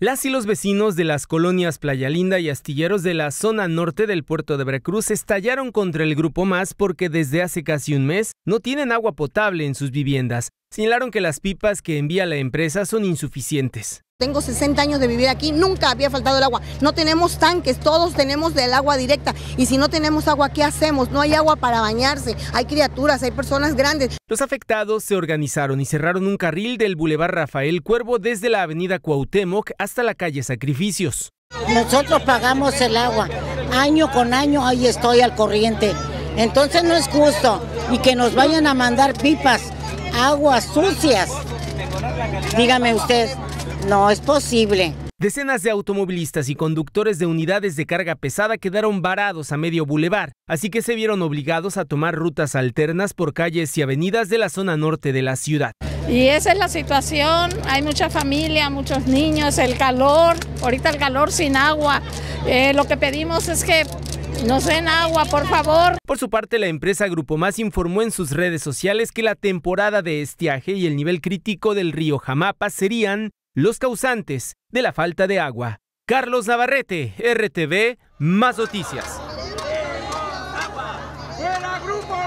Las y los vecinos de las colonias Playa Linda y Astilleros de la zona norte del puerto de Veracruz estallaron contra el grupo Más porque desde hace casi un mes no tienen agua potable en sus viviendas señalaron que las pipas que envía la empresa son insuficientes. Tengo 60 años de vivir aquí, nunca había faltado el agua. No tenemos tanques, todos tenemos del agua directa. Y si no tenemos agua, ¿qué hacemos? No hay agua para bañarse, hay criaturas, hay personas grandes. Los afectados se organizaron y cerraron un carril del Boulevard Rafael Cuervo desde la avenida Cuauhtémoc hasta la calle Sacrificios. Nosotros pagamos el agua, año con año ahí estoy al corriente. Entonces no es justo y que nos vayan a mandar pipas aguas sucias. Dígame usted, no es posible. Decenas de automovilistas y conductores de unidades de carga pesada quedaron varados a medio bulevar, así que se vieron obligados a tomar rutas alternas por calles y avenidas de la zona norte de la ciudad. Y esa es la situación, hay mucha familia, muchos niños, el calor, ahorita el calor sin agua. Eh, lo que pedimos es que nos den agua, por favor. Por su parte, la empresa Grupo Más informó en sus redes sociales que la temporada de estiaje y el nivel crítico del río Jamapa serían los causantes de la falta de agua. Carlos Navarrete, RTV, Más Noticias. Grupo